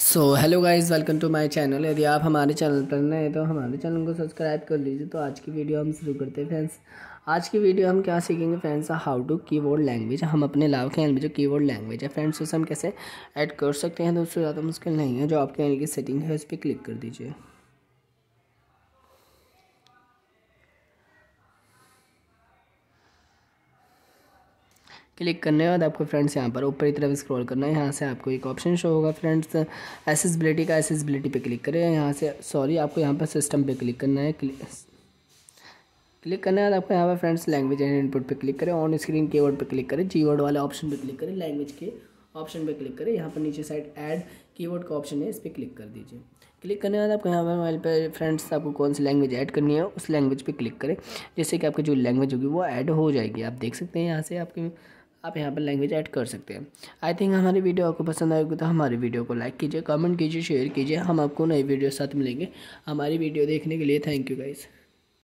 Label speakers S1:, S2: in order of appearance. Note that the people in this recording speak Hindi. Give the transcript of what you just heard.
S1: so hello guys welcome to my channel यदि आप हमारे चैनल पर नए हैं तो हमारे चैनल को सब्सक्राइब कर लीजिए तो आज की वीडियो हम शुरू करते हैं फ्रेंड्स आज की वीडियो हम क्या सीखेंगे friends how to keyboard language हम अपने लाभ के जो कीबोर्ड लैंग्वेज है फ्रेंड्स उसे हम कैसे ऐड कर सकते हैं दोस्तों ज़्यादा मुश्किल नहीं है जो आपके यहाँ की सेटिंग है उस पर क्लिक कर दीजिए क्लिक करने के बाद आपको फ्रेंड्स यहाँ पर ऊपर की तरफ स्क्रॉल करना है यहाँ से आपको एक ऑप्शन शो होगा फ्रेंड्स एसेसबिलिटी का एसेसबिलिटी पे क्लिक करें यहाँ से सॉरी आपको यहाँ पर सिस्टम पे क्लिक करना है क्लिक क्लिक करने के बाद आपको यहाँ पर फ्रेंड्स लैंग्वेज एंड इनपुट पे क्लिक करें ऑन स्क्रीन वर्ड पे क्लिक करें कीवर्ड वाले ऑप्शन पर क्लिक करें लैंग्वेज के ऑप्शन पर क्लिक करें यहाँ पर नीचे साइड ऐड वर्ड का ऑप्शन है इस पर क्लिक कर दीजिए क्लिक करने के बाद आपको यहाँ पर मोबाइल पर फ्रेंड्स आपको कौन सी लैंग्वेज ऐड करनी है उस लैंग्वेज पे क्लिक करें जिससे कि आपकी जो लैंग्वेज होगी वो ऐड हो जाएगी आप देख सकते हैं यहाँ से आपके आप यहाँ पर लैंग्वेज ऐड कर सकते हैं आई थिंक हमारी वीडियो आपको पसंद आएगी तो हमारी वीडियो को लाइक कीजिए कमेंट कीजिए शेयर कीजिए हम आपको नई वीडियो साथ मिलेंगे हमारी वीडियो देखने के लिए थैंक यू गाइज़